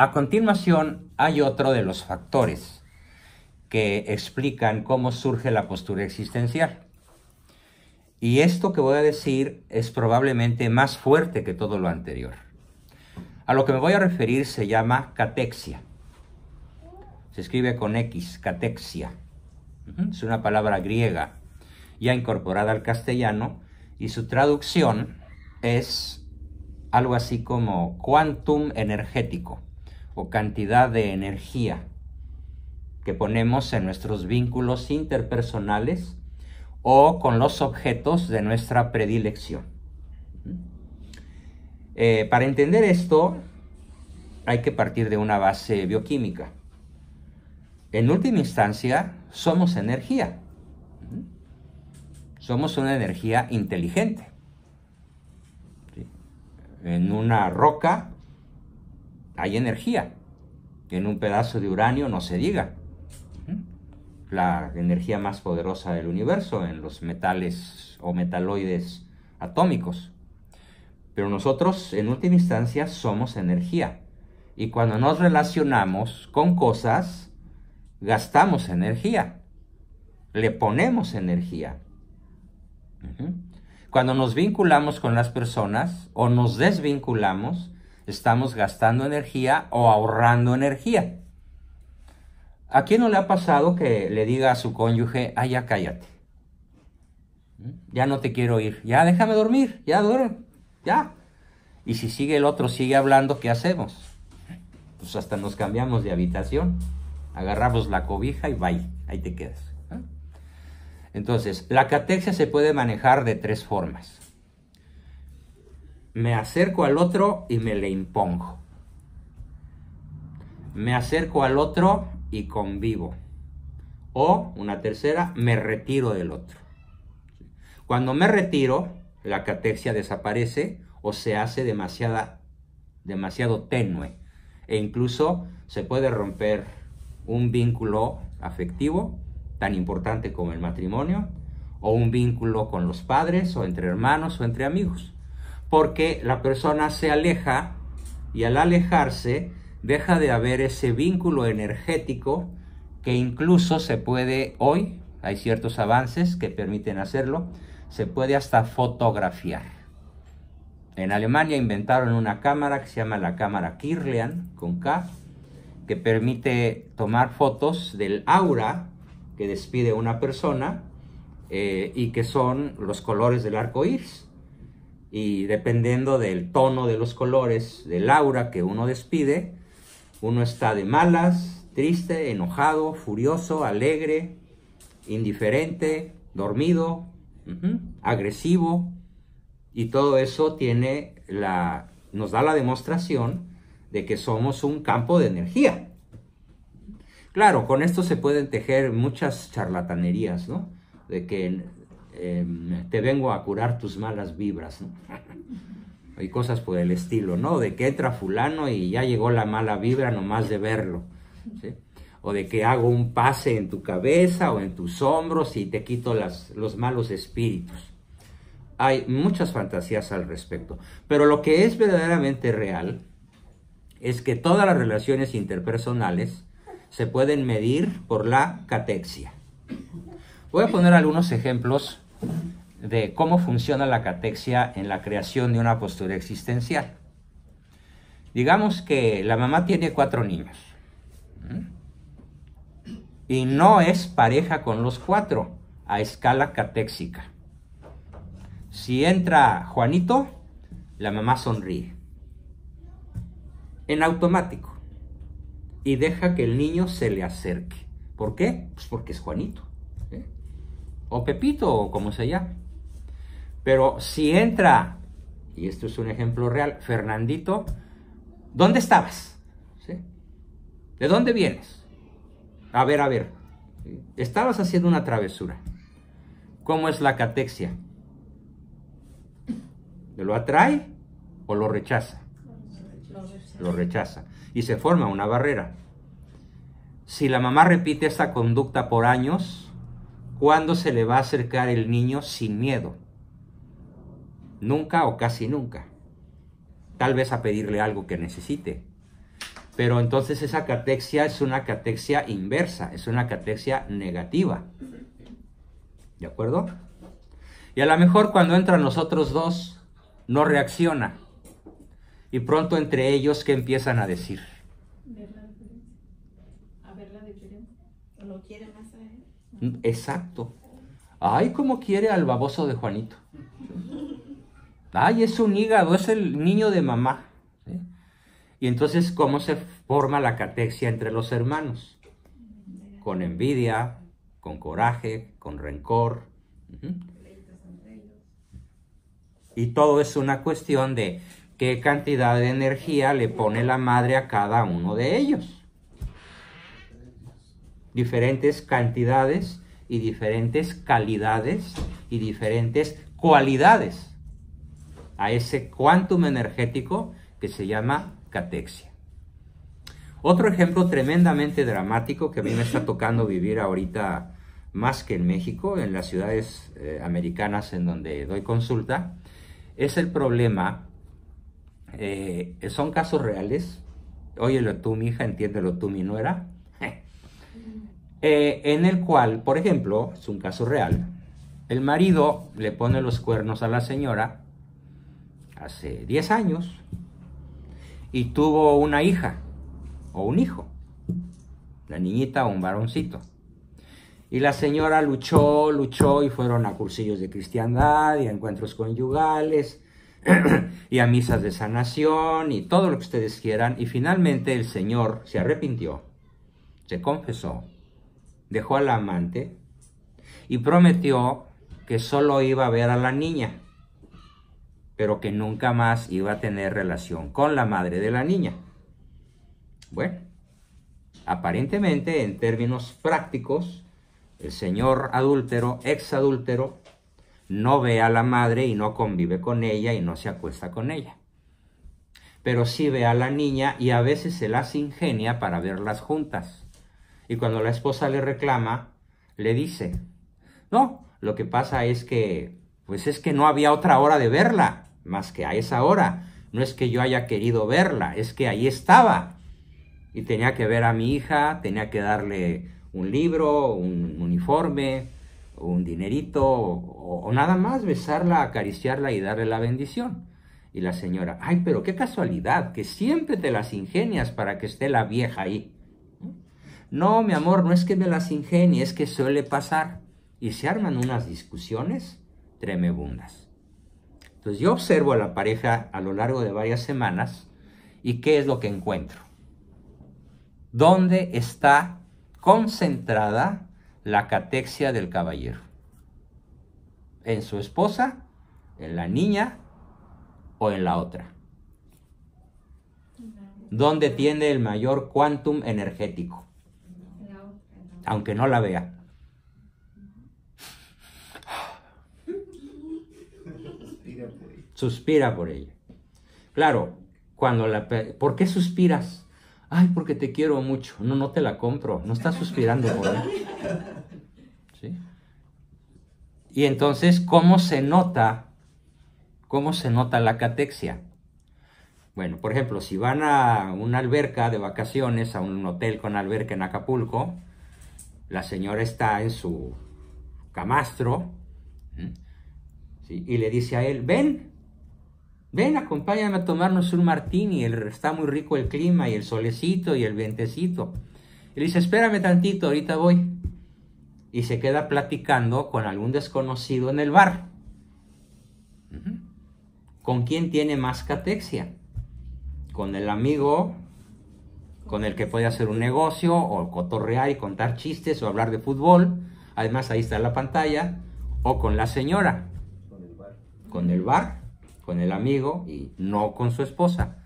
A continuación hay otro de los factores que explican cómo surge la postura existencial. Y esto que voy a decir es probablemente más fuerte que todo lo anterior. A lo que me voy a referir se llama catexia. Se escribe con X, catexia. Es una palabra griega ya incorporada al castellano y su traducción es algo así como quantum energético o cantidad de energía que ponemos en nuestros vínculos interpersonales o con los objetos de nuestra predilección. Eh, para entender esto hay que partir de una base bioquímica. En última instancia, somos energía. Somos una energía inteligente. En una roca hay energía. En un pedazo de uranio no se diga. La energía más poderosa del universo en los metales o metaloides atómicos. Pero nosotros, en última instancia, somos energía. Y cuando nos relacionamos con cosas, gastamos energía. Le ponemos energía. Cuando nos vinculamos con las personas o nos desvinculamos, estamos gastando energía o ahorrando energía. ¿A quién no le ha pasado que le diga a su cónyuge, ah, ya cállate? ¿Mm? Ya no te quiero ir, ya déjame dormir, ya duerme, ya. Y si sigue el otro, sigue hablando, ¿qué hacemos? Pues hasta nos cambiamos de habitación, agarramos la cobija y bye, ahí te quedas. Entonces, la catexia se puede manejar de tres formas me acerco al otro y me le impongo. Me acerco al otro y convivo. O una tercera, me retiro del otro. Cuando me retiro, la catexia desaparece o se hace demasiado tenue. E incluso se puede romper un vínculo afectivo tan importante como el matrimonio o un vínculo con los padres o entre hermanos o entre amigos porque la persona se aleja y al alejarse deja de haber ese vínculo energético que incluso se puede hoy, hay ciertos avances que permiten hacerlo, se puede hasta fotografiar. En Alemania inventaron una cámara que se llama la cámara Kirlian, con K, que permite tomar fotos del aura que despide una persona eh, y que son los colores del arco iris y dependiendo del tono de los colores del aura que uno despide, uno está de malas, triste, enojado, furioso, alegre, indiferente, dormido, agresivo y todo eso tiene la nos da la demostración de que somos un campo de energía. Claro, con esto se pueden tejer muchas charlatanerías, ¿no? De que Em, te vengo a curar tus malas vibras, hay cosas por el estilo, ¿no? De que entra fulano y ya llegó la mala vibra nomás de verlo, O de que hago un pase en tu cabeza o en tus hombros y te quito las, los malos espíritus. Hay muchas fantasías al respecto, pero lo que es verdaderamente real es que todas las relaciones interpersonales se pueden medir por la catexia. Voy a poner algunos ejemplos de cómo funciona la catexia en la creación de una postura existencial. Digamos que la mamá tiene cuatro niños y no es pareja con los cuatro a escala catexica Si entra Juanito, la mamá sonríe en automático y deja que el niño se le acerque. ¿Por qué? Pues porque es Juanito o Pepito o como se llama. Pero si entra, y esto es un ejemplo real, Fernandito, ¿dónde estabas? ¿De dónde vienes? A ver, a ver, estabas haciendo una travesura. ¿Cómo es la catexia? ¿Lo atrae o lo rechaza? Lo rechaza. Lo rechaza. Y se forma una barrera. Si la mamá repite esta conducta por años, cuándo se le va a acercar el niño sin miedo. Nunca o casi nunca. Tal vez a pedirle algo que necesite. Pero entonces esa catexia es una catexia inversa, es una catexia negativa. ¿De acuerdo? Y a lo mejor cuando entran los otros dos, no reacciona. Y pronto entre ellos, ¿qué empiezan a decir? A ver la diferencia. Mm, exacto. Ay, cómo quiere al baboso de Juanito. Ay, es un hígado, es el niño de mamá. Y entonces, ¿cómo se forma la catexia entre los hermanos? Con envidia, con coraje, con rencor. Y todo es una cuestión de qué cantidad de energía le pone la madre a cada uno de ellos diferentes cantidades y diferentes calidades y diferentes cualidades a ese cuántum energético que se llama catexia. Otro ejemplo tremendamente dramático que a mí me está tocando vivir ahorita más que en México, en las ciudades eh, americanas en donde doy consulta, es el problema, eh, son casos reales, óyelo tú mi hija, entiéndelo tú mi nuera, eh, en el cual, por ejemplo, es un caso real, el marido le pone los cuernos a la señora hace 10 años y tuvo una hija o un hijo, la niñita o un varoncito. Y la señora luchó, luchó y fueron a cursillos de cristiandad y a encuentros conyugales y a misas de sanación y todo lo que ustedes quieran. Y finalmente el Señor se arrepintió, se confesó dejó al amante y prometió que solo iba a ver a la niña, pero que nunca más iba a tener relación con la madre de la niña. Bueno, aparentemente en términos prácticos, el señor adúltero, ex adúltero, no ve a la madre y no convive con ella y no se acuesta con ella. Pero sí ve a la niña y a veces se las ingenia para verlas juntas. Y cuando la esposa le reclama, le dice, no, lo que pasa es que, pues es que no había otra hora de verla, más que a esa hora. No es que yo haya querido verla, es que ahí estaba. Y tenía que ver a mi hija, tenía que darle un libro, un uniforme, un dinerito, o, nada más besarla, acariciarla y darle la bendición. Y la señora, ay, pero qué casualidad, que siempre te las ingenias para que esté la vieja ahí. No, mi amor, no es que me las ingenie, es que suele pasar. Y se arman unas discusiones tremebundas. Entonces yo observo a la pareja a lo largo de varias semanas y qué es lo que encuentro. ¿Dónde está concentrada la catexia del caballero? ¿En su esposa? ¿En la niña? ¿O en la otra? ¿Dónde tiene el mayor quantum energético? aunque no la vea. Suspira por ella. Claro, cuando la... ¿Por qué suspiras? Ay, porque te quiero mucho. No, no te la compro. No estás suspirando por ella. ¿Sí? Y entonces, ¿cómo se nota? ¿Cómo se nota la catexia? Bueno, por ejemplo, si van a una alberca de vacaciones, a un hotel con alberca en Acapulco, la señora está en su camastro y le dice a él, ven, ven, acompáñame a tomarnos un martini, el, está muy rico el clima y el solecito y el ventecito. Y le dice, espérame tantito, ahorita voy. Y se queda platicando con algún desconocido en el bar. ¿Con quién tiene más catexia? Con el amigo con el que puede hacer un negocio o cotorrear y contar chistes o hablar de fútbol. Además ahí está la pantalla. O con la señora. Con el bar. Con el, bar, con el amigo y no con su esposa.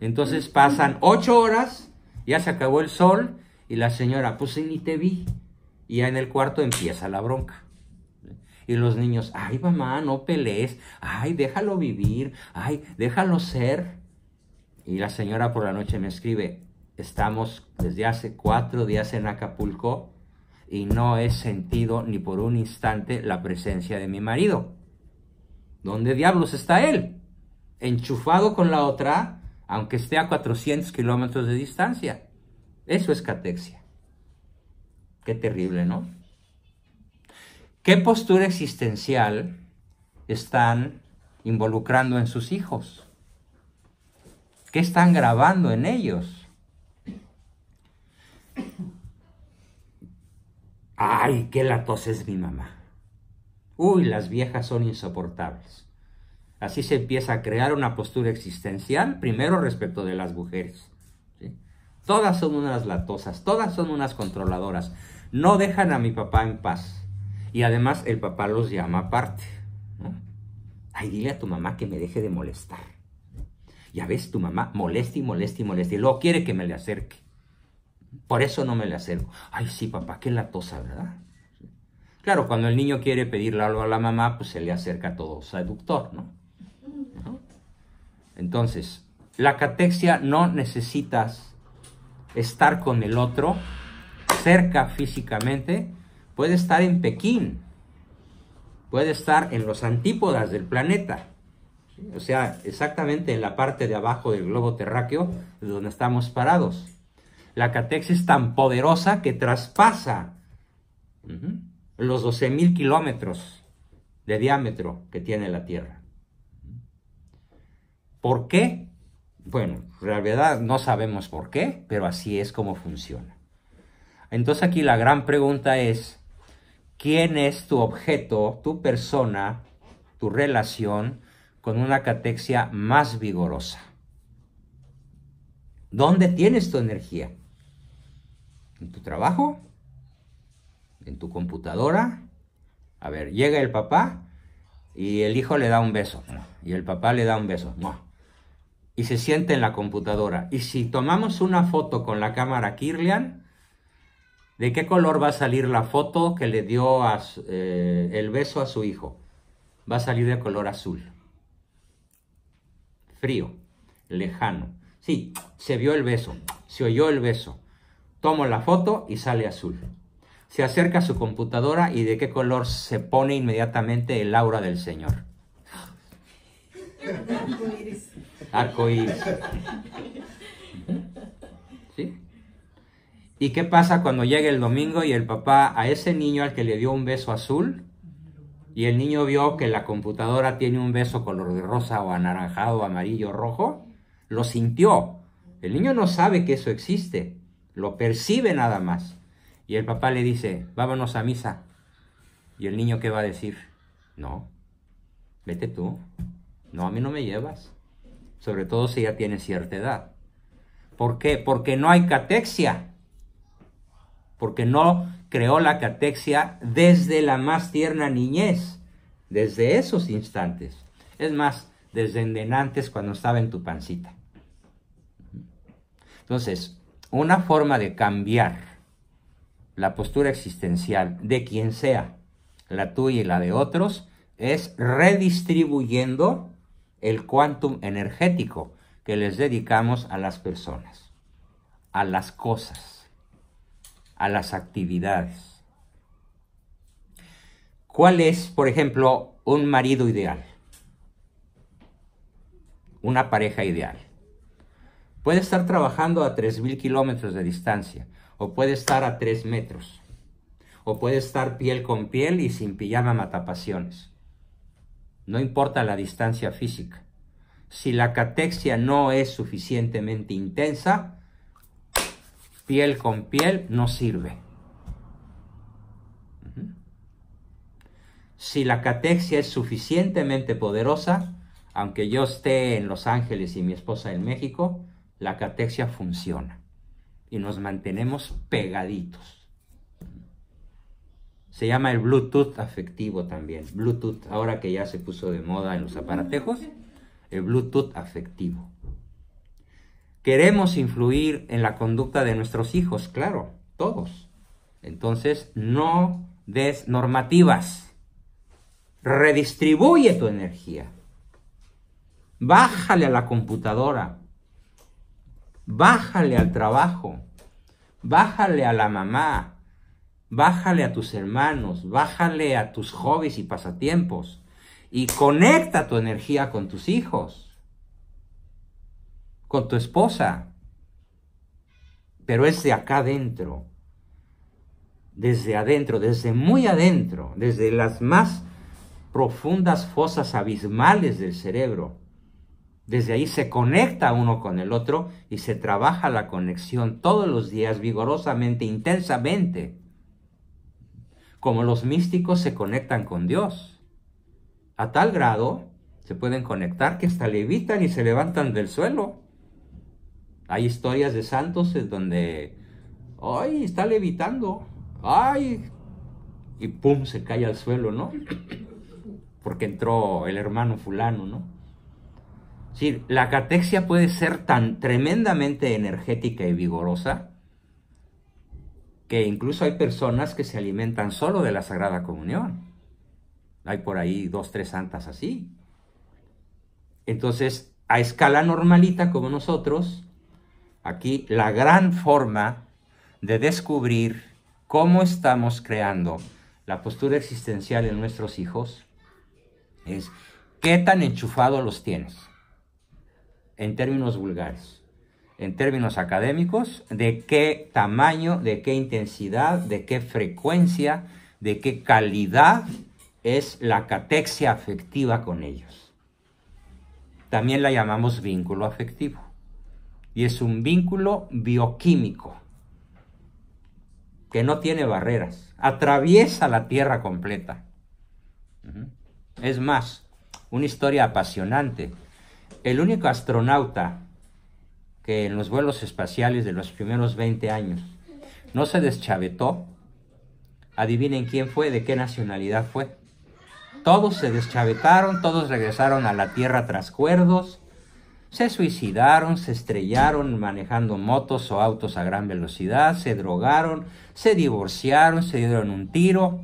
Entonces pasan ocho horas, ya se acabó el sol y la señora, pues ni te vi. Y ya en el cuarto empieza la bronca. Y los niños, ay mamá, no pelees, ay déjalo vivir, ay déjalo ser. Y la señora por la noche me escribe, Estamos desde hace cuatro días en Acapulco y no he sentido ni por un instante la presencia de mi marido. ¿Dónde diablos está él? Enchufado con la otra, aunque esté a 400 kilómetros de distancia. Eso es catexia. Qué terrible, ¿no? ¿Qué postura existencial están involucrando en sus hijos? ¿Qué están grabando en ellos? Ay, qué latosa es mi mamá. Uy, las viejas son insoportables. Así se empieza a crear una postura existencial, primero respecto de las mujeres. Todas son unas latosas, todas son unas controladoras. No dejan a mi papá en paz. Y además el papá los llama aparte. Ay, dile a tu mamá que me deje de molestar. Ya ves, tu mamá molesta y molesta y molesta. Y luego quiere que me le acerque. Por eso no me le acerco. Ay, sí, papá, qué latosa, ¿verdad? Claro, cuando el niño quiere pedirle algo a la mamá, pues se le acerca todo seductor, ¿No? Entonces, la catexia no necesitas estar con el otro cerca físicamente, puede estar en Pekín, puede estar en los antípodas del planeta, o sea, exactamente en la parte de abajo del globo terráqueo donde estamos parados. La es tan poderosa que traspasa los 12.000 kilómetros de diámetro que tiene la Tierra. ¿Por qué? Bueno, en realidad no sabemos por qué, pero así es como funciona. Entonces aquí la gran pregunta es, ¿quién es tu objeto, tu persona, tu relación con una catexia más vigorosa? ¿Dónde tienes tu energía? en tu trabajo, en tu computadora. A ver, llega el papá y el hijo le da un beso. Y el papá le da un beso. Y se siente en la computadora. Y si tomamos una foto con la cámara Kirlian, ¿de qué color va a salir la foto que le dio eh, el beso a su hijo? Va a salir de color azul. Frío, lejano. Sí, se vio el beso, se oyó el beso, Tomo la foto y sale azul. Se acerca a su computadora y de qué color se pone inmediatamente el aura del Señor. Arcoíris. Arcoíris. ¿Sí? ¿Y qué pasa cuando llega el domingo y el papá a ese niño al que le dio un beso azul y el niño vio que la computadora tiene un beso color de rosa o anaranjado, amarillo, rojo? Lo sintió. El niño no sabe que eso existe. Lo percibe nada más. Y el papá le dice, vámonos a misa. ¿Y el niño qué va a decir? No, vete tú. No, a mí no me llevas. Sobre todo si ya tiene cierta edad. ¿Por qué? Porque no hay catexia. Porque no creó la catexia desde la más tierna niñez, desde esos instantes. Es más, desde antes cuando estaba en tu pancita. Entonces, una forma de cambiar la postura existencial de quien sea, la tuya y la de otros, es redistribuyendo el quantum energético que les dedicamos a las personas, a las cosas, a las actividades. ¿Cuál es, por ejemplo, un marido ideal? Una pareja ideal. Puede estar trabajando a 3.000 kilómetros de distancia, o puede estar a 3 metros, o puede estar piel con piel y sin pijama matapasiones. No importa la distancia física. Si la catexia no es suficientemente intensa, piel con piel no sirve. Si la catexia es suficientemente poderosa, aunque yo esté en Los Ángeles y mi esposa en México, la catexia funciona y nos mantenemos pegaditos. Se llama el Bluetooth afectivo también. Bluetooth, ahora que ya se puso de moda en los aparatejos, el Bluetooth afectivo. Queremos influir en la conducta de nuestros hijos, claro, todos. Entonces, no des normativas. Redistribuye tu energía. Bájale a la computadora, Bájale al trabajo, bájale a la mamá, bájale a tus hermanos, bájale a tus hobbies y pasatiempos y conecta tu energía con tus hijos, con tu esposa. Pero es de acá adentro, desde adentro, desde muy adentro, desde las más profundas fosas abismales del cerebro desde ahí se conecta uno con el otro y se trabaja la conexión todos los días vigorosamente, intensamente, como los místicos se conectan con Dios. A tal grado se pueden conectar que hasta levitan y se levantan del suelo. Hay historias de santos en donde, ay, está levitando, ay, y pum, se cae al suelo, ¿no? Porque entró el hermano fulano, ¿no? Sí, la catexia puede ser tan tremendamente energética y vigorosa que incluso hay personas que se alimentan solo de la Sagrada Comunión. Hay por ahí dos, tres santas así. Entonces, a escala normalita como nosotros, aquí la gran forma de descubrir cómo estamos creando la postura existencial en nuestros hijos es qué tan enchufados los tienes en términos vulgares, en términos académicos, de qué tamaño, de qué intensidad, de qué frecuencia, de qué calidad es la catexia afectiva con ellos. También la llamamos vínculo afectivo y es un vínculo bioquímico que no tiene barreras, atraviesa la tierra completa. Es más, una historia apasionante el único astronauta que en los vuelos espaciales de los primeros 20 años no se deschavetó, adivinen quién fue, de qué nacionalidad fue. Todos se deschavetaron, todos regresaron a la Tierra tras cuerdos, se suicidaron, se estrellaron manejando motos o autos a gran velocidad, se drogaron, se divorciaron, se dieron un tiro.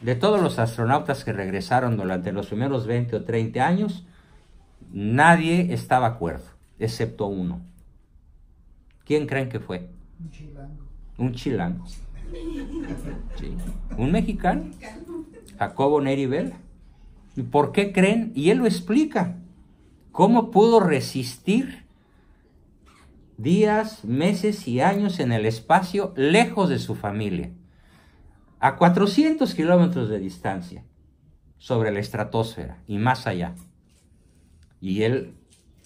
De todos los astronautas que regresaron durante los primeros 20 o 30 años, Nadie estaba acuerdo, excepto uno. ¿Quién creen que fue? Un chilango. Un chilango. Un mexicano. Jacobo Neri ¿Y por qué creen? Y él lo explica. ¿Cómo pudo resistir días, meses y años en el espacio lejos de su familia? A 400 kilómetros de distancia, sobre la estratosfera y más allá. Y él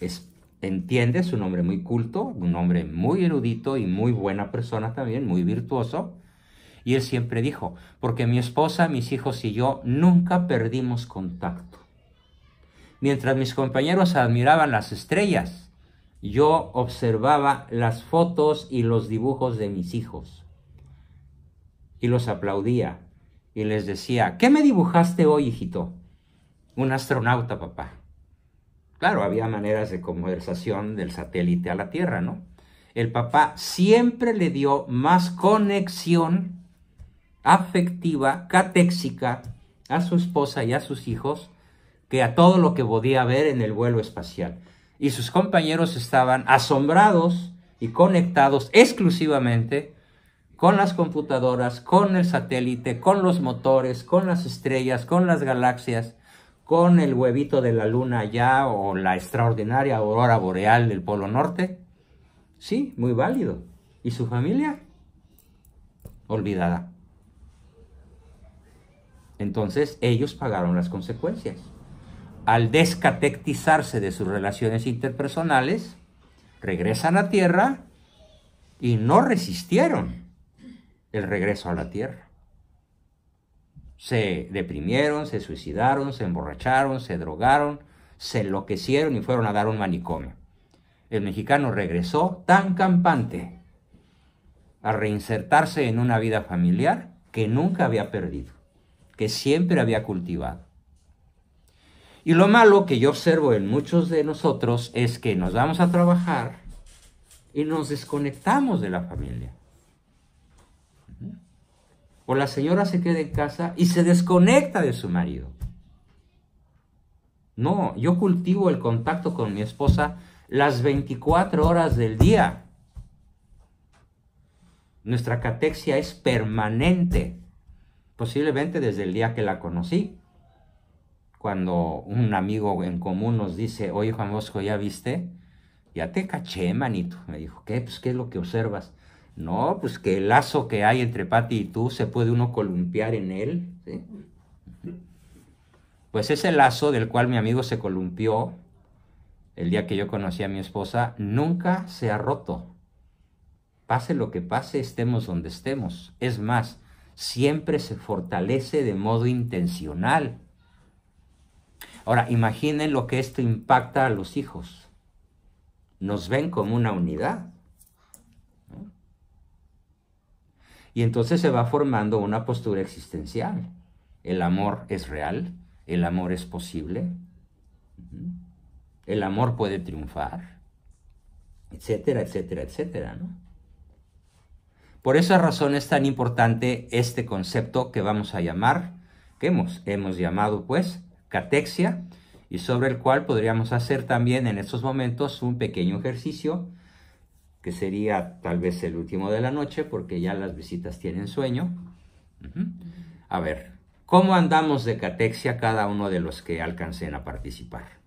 es, entiende, es un hombre muy culto, un hombre muy erudito y muy buena persona también, muy virtuoso. Y él siempre dijo, porque mi esposa, mis hijos y yo nunca perdimos contacto. Mientras mis compañeros admiraban las estrellas, yo observaba las fotos y los dibujos de mis hijos. Y los aplaudía y les decía, ¿qué me dibujaste hoy, hijito? Un astronauta, papá. Claro, había maneras de conversación del satélite a la Tierra, ¿no? El papá siempre le dio más conexión afectiva, catéxica, a su esposa y a sus hijos que a todo lo que podía ver en el vuelo espacial. Y sus compañeros estaban asombrados y conectados exclusivamente con las computadoras, con el satélite, con los motores, con las estrellas, con las galaxias, con el huevito de la luna ya o la extraordinaria aurora boreal del Polo Norte? Sí, muy válido. ¿Y su familia? Olvidada. Entonces ellos pagaron las consecuencias. Al descatectizarse de sus relaciones interpersonales, regresan a tierra y no resistieron el regreso a la tierra se deprimieron, se suicidaron, se emborracharon, se drogaron, se enloquecieron y fueron a dar un manicomio. El mexicano regresó tan campante a reinsertarse en una vida familiar que nunca había perdido, que siempre había cultivado. Y lo malo que yo observo en muchos de nosotros es que nos vamos a trabajar y nos desconectamos de la familia o la señora se queda en casa y se desconecta de su marido. No, yo cultivo el contacto con mi esposa las 24 horas del día. Nuestra catexia es permanente, posiblemente desde el día que la conocí. Cuando un amigo en común nos dice, oye Juan Bosco, ¿ya viste? Ya te caché, manito. Me dijo, ¿qué? Pues, ¿qué es lo que observas? No, pues que el lazo que hay entre Pati y tú se puede uno columpiar en él. Pues ese lazo del cual mi amigo se columpió el día que yo conocí a mi esposa nunca se ha roto. Pase lo que pase, estemos donde estemos. Es más, siempre se fortalece de modo intencional. Ahora, imaginen lo que esto impacta a los hijos. Nos ven como una unidad. Y entonces se va formando una postura existencial. El amor es real, el amor es posible, el amor puede triunfar, etcétera, etcétera, etcétera. ¿no? Por esa razón es tan importante este concepto que vamos a llamar, que hemos, hemos llamado pues catexia, y sobre el cual podríamos hacer también en estos momentos un pequeño ejercicio que sería tal vez el último de la noche, porque ya las visitas tienen sueño. A ver, ¿cómo andamos de catexia cada uno de los que alcancen a participar?